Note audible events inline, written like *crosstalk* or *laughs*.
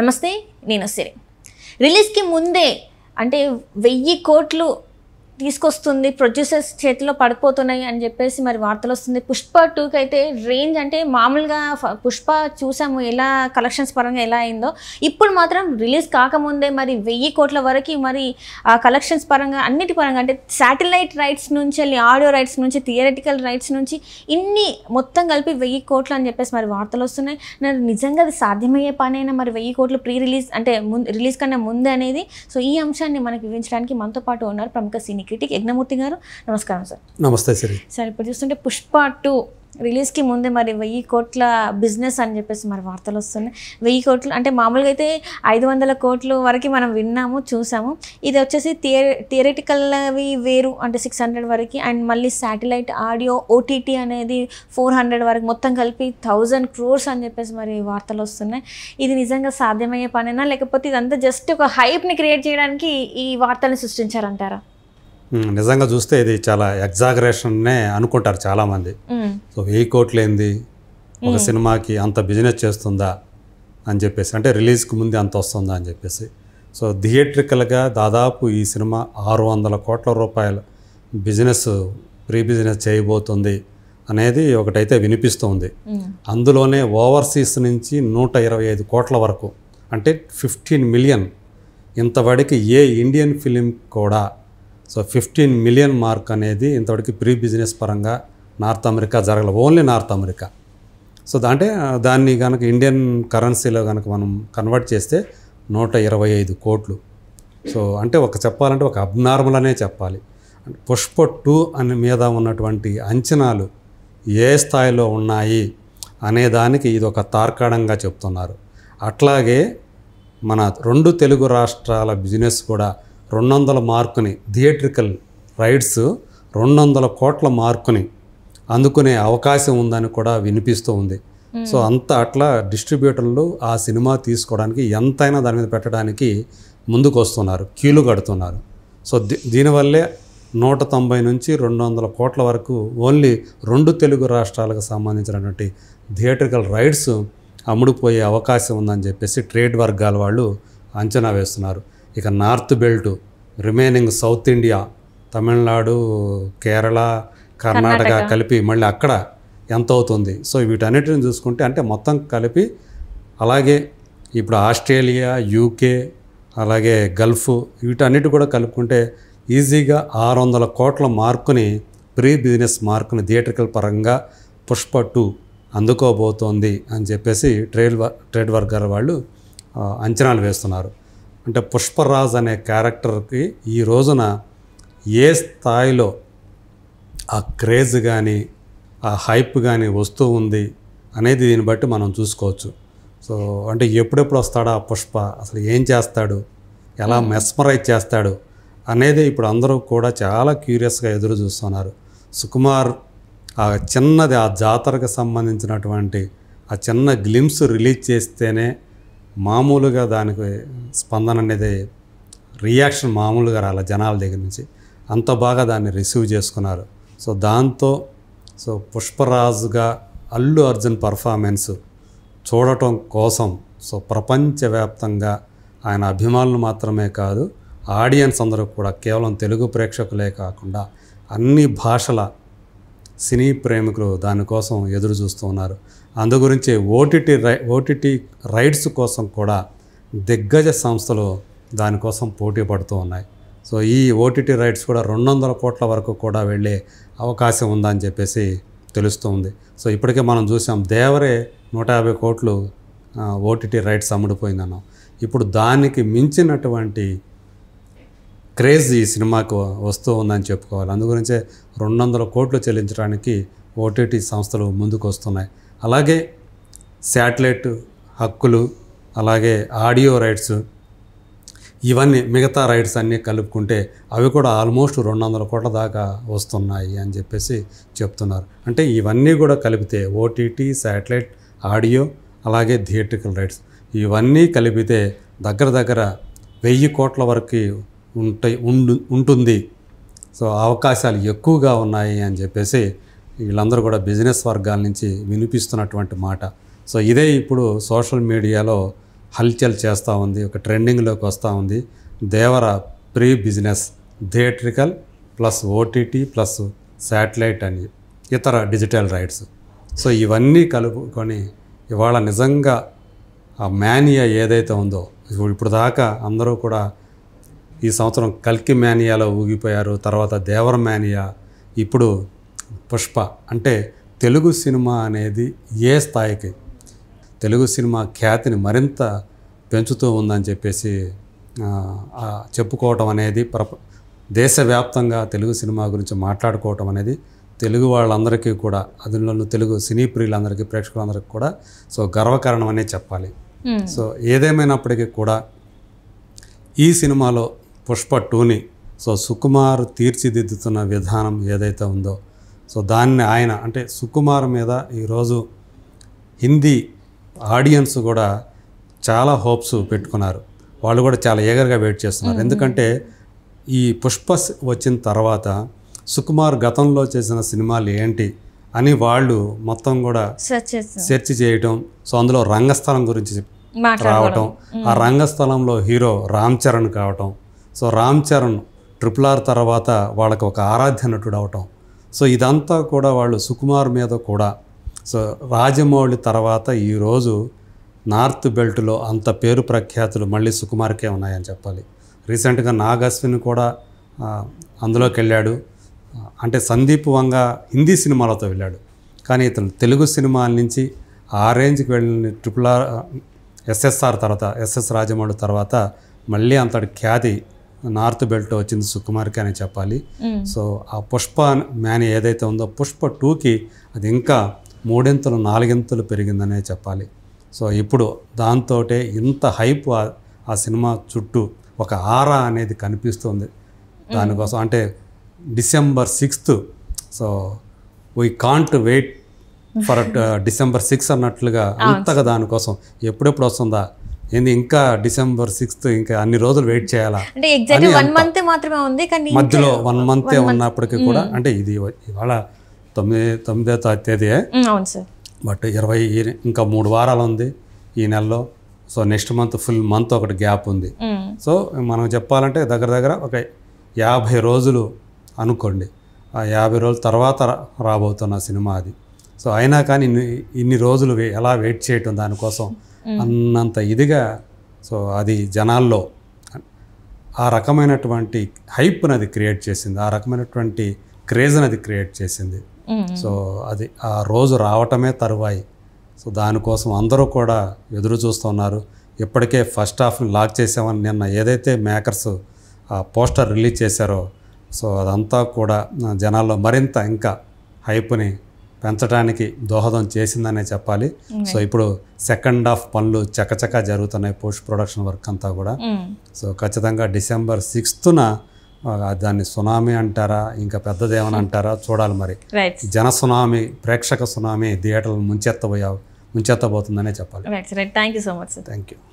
నమస్తే నేను సిరి రిలీజ్కి ముందే అంటే వెయ్యి కోట్లు తీసుకొస్తుంది ప్రొడ్యూసర్స్ చేతిలో పడిపోతున్నాయి అని చెప్పేసి మరి వార్తలు వస్తుంది పుష్ప టూకి అయితే రేంజ్ అంటే మామూలుగా పుష్ప చూసాము ఎలా కలెక్షన్స్ పరంగా ఎలా అయిందో ఇప్పుడు మాత్రం రిలీజ్ కాకముందే మరి వెయ్యి కోట్ల వరకు మరి ఆ కలెక్షన్స్ పరంగా అన్నిటి పరంగా అంటే శాటిలైట్ రైట్స్ నుంచి వెళ్ళి ఆడియో రైట్స్ నుంచి థియరటికల్ రైట్స్ నుంచి ఇన్ని మొత్తం కలిపి వెయ్యి కోట్లు అని చెప్పేసి మరి వార్తలు వస్తున్నాయి నాకు నిజంగా అది సాధ్యమయ్యే పనైనా మరి వెయ్యి కోట్లు ప్రీ రిలీజ్ అంటే ముందు రిలీజ్ కన్నా ముందే అనేది సో ఈ అంశాన్ని మనకి వివరించడానికి మనతో పాటు ఉన్నారు ప్రముఖ సినీ క్రిటిక్ యజ్ఞమూర్తి గారు నమస్కారం సార్ నమస్తే సార్ సార్ ఇప్పుడు చూస్తుంటే పుష్ప టూ రిలీజ్కి ముందే మరి వెయ్యి కోట్ల బిజినెస్ అని చెప్పేసి మరి వార్తలు వస్తున్నాయి వెయ్యి కోట్లు అంటే మామూలుగా అయితే ఐదు వందల కోట్లు వరకు మనం విన్నాము చూసాము ఇది వచ్చేసి థియే అవి వేరు అంటే సిక్స్ హండ్రెడ్ వరకు అండ్ మళ్ళీ శాటిలైట్ ఆడియో ఓటీటీ అనేది ఫోర్ హండ్రెడ్ వరకు మొత్తం కలిపి థౌజండ్ క్రోర్స్ అని చెప్పేసి మరి వార్తలు వస్తున్నాయి ఇది నిజంగా సాధ్యమయ్యే పనేనా లేకపోతే ఇదంతా జస్ట్ ఒక హైప్ని క్రియేట్ చేయడానికి ఈ వార్తల్ని సృష్టించారంటారా నిజంగా చూస్తే ఇది చాలా ఎగ్జాగరేషన్నే అనుకుంటారు చాలామంది సో వెయ్యి ఏంది ఒక సినిమాకి అంత బిజినెస్ చేస్తుందా అని చెప్పేసి అంటే రిలీజ్కి ముందే అంత వస్తుందా అని చెప్పేసి సో థియేట్రికల్గా దాదాపు ఈ సినిమా ఆరు వందల కోట్ల రూపాయల బిజినెస్ ప్రీ బిజినెస్ చేయబోతుంది అనేది ఒకటైతే వినిపిస్తుంది అందులోనే ఓవర్సీస్ నుంచి నూట ఇరవై ఐదు కోట్ల వరకు అంటే ఫిఫ్టీన్ మిలియన్ ఇంతవరకు ఏ ఇండియన్ ఫిలిం కూడా సో ఫిఫ్టీన్ మిలియన్ మార్క్ అనేది ఇంతవరకు ప్రీ బిజినెస్ పరంగా నార్త్ అమెరికా జరగలేదు ఓన్లీ నార్త్ అమెరికా సో అంటే దాన్ని కనుక ఇండియన్ కరెన్సీలో కనుక మనం కన్వర్ట్ చేస్తే నూట ఇరవై ఐదు కోట్లు సో అంటే ఒక చెప్పాలంటే ఒక అబ్నార్మల్ అనే చెప్పాలి పుష్ప టూ అని మీద ఉన్నటువంటి అంచనాలు ఏ స్థాయిలో ఉన్నాయి అనేదానికి ఇది ఒక తార్కాణంగా చెప్తున్నారు అట్లాగే మన రెండు తెలుగు రాష్ట్రాల బిజినెస్ కూడా రెండు వందల మార్కుని థియేట్రికల్ రైట్స్ రెండు వందల కోట్ల మార్కుని అందుకునే అవకాశం ఉందని కూడా వినిపిస్తూ ఉంది సో అంత అట్లా డిస్ట్రిబ్యూటర్లు ఆ సినిమా తీసుకోవడానికి ఎంతైనా దాని మీద పెట్టడానికి ముందుకు వస్తున్నారు క్యూలు కడుతున్నారు సో దీనివల్లే నూట తొంభై నుంచి రెండు వందల కోట్ల వరకు ఓన్లీ రెండు తెలుగు రాష్ట్రాలకు సంబంధించినటువంటి థియేట్రికల్ రైట్స్ అమ్ముడుపోయే అవకాశం ఉందని చెప్పేసి ట్రేడ్ వర్గాల వాళ్ళు అంచనా వేస్తున్నారు ఇక north belt remaining south India Tamil Nadu Kerala Karnataka కలిపి మళ్ళీ అక్కడ ఎంత అవుతుంది సో వీటన్నిటిని చూసుకుంటే అంటే మొత్తం కలిపి అలాగే ఇప్పుడు ఆస్ట్రేలియా యూకే అలాగే గల్ఫ్ వీటన్నిటి కూడా కలుపుకుంటే ఈజీగా ఆరు వందల కోట్ల మార్కుని ప్రీ బిజినెస్ మార్కుని థియేట్రికల్ పరంగా పుష్ప టూ అందుకోబోతోంది అని చెప్పేసి ట్రేడ్ ట్రేడ్ వర్గాల వాళ్ళు అంచనాలు వేస్తున్నారు అంటే పుష్పరాజ్ అనే క్యారెక్టర్కి ఈ రోజున ఏ స్థాయిలో ఆ క్రేజ్ కానీ ఆ హైప్ కానీ వస్తూ ఉంది అనేది దీన్ని బట్టి మనం చూసుకోవచ్చు సో అంటే ఎప్పుడెప్పుడు వస్తాడు ఆ పుష్ప అసలు ఏం చేస్తాడు ఎలా మెస్మరైజ్ చేస్తాడు అనేది ఇప్పుడు అందరూ కూడా చాలా క్యూరియస్గా ఎదురు చూస్తున్నారు సుకుమార్ ఆ చిన్నది ఆ జాతరకు సంబంధించినటువంటి ఆ చిన్న గ్లిమ్స్ రిలీజ్ చేస్తేనే మామూలుగా దానికి స్పందన అనేది రియాక్షన్ మామూలుగా రాలే జనాల దగ్గర నుంచి అంత బాగా దాన్ని రిసీవ్ చేసుకున్నారు సో దాంతో సో పుష్పరాజుగా అల్లు అర్జున్ పర్ఫార్మెన్స్ చూడటం కోసం సో ప్రపంచవ్యాప్తంగా ఆయన అభిమానులు మాత్రమే కాదు ఆడియన్స్ అందరూ కూడా కేవలం తెలుగు ప్రేక్షకులే కాకుండా అన్ని భాషల సినీ ప్రేమికులు దానికోసం ఎదురు ఉన్నారు అందుగురించి ఓటీటీ రై ఓటీటీ రైట్స్ కోసం కూడా దిగ్గజ సంస్థలు దానికోసం పోటీ పడుతూ ఉన్నాయి సో ఈ ఓటీటీ రైట్స్ కూడా రెండు వందల కోట్ల వరకు కూడా వెళ్ళే అవకాశం ఉందని చెప్పేసి తెలుస్తుంది సో ఇప్పటికే మనం చూసాం దేవరే నూట యాభై కోట్లు ఓటీటీ రైట్స్ అమ్ముడిపోయిందన్నాం ఇప్పుడు దానికి మించినటువంటి క్రేజ్ ఈ సినిమాకు వస్తూ ఉందని చెప్పుకోవాలి అందుగురించే రెండు వందల కోట్లు చెల్లించడానికి ఓటీటీ సంస్థలు ముందుకు వస్తున్నాయి అలాగే శాటిలైట్ హక్కులు అలాగే ఆడియో రైట్స్ ఇవన్నీ మిగతా రైట్స్ అన్నీ కలుపుకుంటే అవి కూడా ఆల్మోస్ట్ రెండు వందల కోట్ల దాకా వస్తున్నాయి అని చెప్పేసి చెప్తున్నారు అంటే ఇవన్నీ కూడా కలిపితే ఓటీటీ శాటిలైట్ ఆడియో అలాగే థియేట్రికల్ రైట్స్ ఇవన్నీ కలిపితే దగ్గర దగ్గర వెయ్యి కోట్ల వరకు ఉంటాయి ఉంటుంది సో అవకాశాలు ఎక్కువగా ఉన్నాయి అని చెప్పేసి వీళ్ళందరూ కూడా బిజినెస్ వర్గాల నుంచి వినిపిస్తున్నటువంటి మాట సో ఇదే ఇప్పుడు సోషల్ మీడియాలో హల్చల్ చేస్తూ ఉంది ఒక ట్రెండింగ్లోకి వస్తూ ఉంది Devara pre business theatrical plus OTT plus satellite అని ఇతర డిజిటల్ రైట్స్ సో ఇవన్నీ కలుపుకొని ఇవాళ నిజంగా ఆ మేనియా ఏదైతే ఉందో ఇప్పుడు దాకా అందరూ కూడా ఈ సంవత్సరం కల్కి మేనియాలో ఊగిపోయారు తర్వాత దేవర మానియా ఇప్పుడు పుష్ప అంటే తెలుగు సినిమా అనేది ఏ స్థాయికి తెలుగు సినిమా ఖ్యాతిని మరింత పెంచుతూ ఉందని చెప్పేసి చెప్పుకోవటం అనేది ప్ర దేశవ్యాప్తంగా తెలుగు సినిమా గురించి మాట్లాడుకోవటం అనేది తెలుగు వాళ్ళందరికీ కూడా అందులోనూ తెలుగు సినీ ప్రియులందరికీ ప్రేక్షకులందరికీ కూడా సో గర్వకారణం అనే చెప్పాలి సో ఏదేమైనప్పటికీ కూడా ఈ సినిమాలో పుష్ప టూని సో సుకుమార్ తీర్చిదిద్దుతున్న విధానం ఏదైతే ఉందో సో దాన్ని ఆయన అంటే సుకుమార్ మీద ఈరోజు హిందీ ఆడియన్స్ కూడా చాలా హోప్స్ పెట్టుకున్నారు వాళ్ళు కూడా చాలా ఏగర్గా వెయిట్ చేస్తున్నారు ఎందుకంటే ఈ పుష్ప వచ్చిన తర్వాత సుకుమార్ గతంలో చేసిన సినిమాలు ఏంటి అని వాళ్ళు మొత్తం కూడా సెర్చ్ చేయటం సో అందులో రంగస్థలం గురించి రావటం ఆ రంగస్థలంలో హీరో రామ్ చరణ్ కావటం so Ram Charan triple R తర్వాత వాళ్ళకి ఒక ఆరాధ్య నటుడు అవటం సో ఇదంతా కూడా వాళ్ళు సుకుమార్ మీద కూడా సో రాజమౌళి తర్వాత ఈరోజు నార్త్ బెల్ట్లో అంత పేరు ప్రఖ్యాతులు మళ్ళీ సుకుమార్కే ఉన్నాయని చెప్పాలి రీసెంట్గా నాగస్విన్ కూడా అందులోకి వెళ్ళాడు అంటే సందీప్ వంగ హిందీ సినిమాలతో వెళ్ళాడు కానీ ఇతను తెలుగు సినిమాల నుంచి ఆ రేంజ్కి వెళ్ళిన ట్రిపుల్ ఆర్ ఎస్ఎస్ఆర్ తర్వాత ఎస్ఎస్ రాజమౌళి తర్వాత మళ్ళీ అంతటి ఖ్యాతి నార్త్ బెల్ట్ వచ్చింది సుకుమార్కి అని చెప్పాలి సో ఆ పుష్ప మ్యాన్ ఏదైతే ఉందో పుష్ప టూకి అది ఇంకా మూడింతలు నాలుగింతలు పెరిగిందనే చెప్పాలి సో ఇప్పుడు దాంతో ఇంత హైప్ ఆ సినిమా చుట్టూ ఒక ఆరా అనేది కనిపిస్తుంది దానికోసం అంటే December sixth so why can't wait for *laughs* December six అన్నట్లుగా అంతగా దానికోసం ఎప్పుడెప్పుడు వస్తుందా ఏంది ఇంకా డిసెంబర్ సిక్స్త్ ఇంకా అన్ని రోజులు వెయిట్ చేయాలా మధ్యలో వన్ మంత్ కానీ మధ్యలో వన్ ఉన్నప్పటికీ కూడా అంటే ఇది ఇవాళ తొమ్మిది తొమ్మిదో తేదీ బట్ ఇరవై ఇంకా మూడు వారాలు ఉంది ఈ నెలలో so next month full month ఒకటి గ్యాప్ ఉంది సో మనం చెప్పాలంటే దగ్గర దగ్గర ఒక యాభై రోజులు అనుకోండి ఆ యాభై రోజుల తర్వాత రాబోతున్న సినిమా అది సో అయినా కానీ ఇన్ని రోజులు ఎలా వెయిట్ చేయటం దానికోసం అన్నంత ఇదిగా సో అది జనాల్లో ఆ రకమైనటువంటి హైప్ అది క్రియేట్ చేసింది ఆ రకమైనటువంటి క్రేజ్ అది క్రియేట్ చేసింది సో అది ఆ రోజు రావటమే తరువాయి సో దానికోసం అందరూ కూడా ఎదురు చూస్తున్నారు ఇప్పటికే ఫస్ట్ హాఫ్ని లాక్ చేసామని నిన్న ఏదైతే మేకర్స్ ఆ పోస్టర్ రిలీజ్ చేశారో సో అదంతా కూడా జనాల్లో మరింత ఇంకా హైప్ని పెంచడానికి దోహదం చేసిందనే చెప్పాలి సో ఇప్పుడు సెకండ్ హాఫ్ పనులు చకచక జరుగుతున్నాయి పోస్ట్ ప్రొడక్షన్ వర్క్ అంతా కూడా hmm. సో ఖచ్చితంగా డిసెంబర్ సిక్స్త్న దాన్ని సునామీ అంటారా ఇంకా పెద్దదేమని అంటారా చూడాలి మరి జన సునామీ ప్రేక్షక సునామీ థియేటర్లు ముంచెత్తబోయా ముంచెత్తబోతుందనే చెప్పాలి thank you so much thank you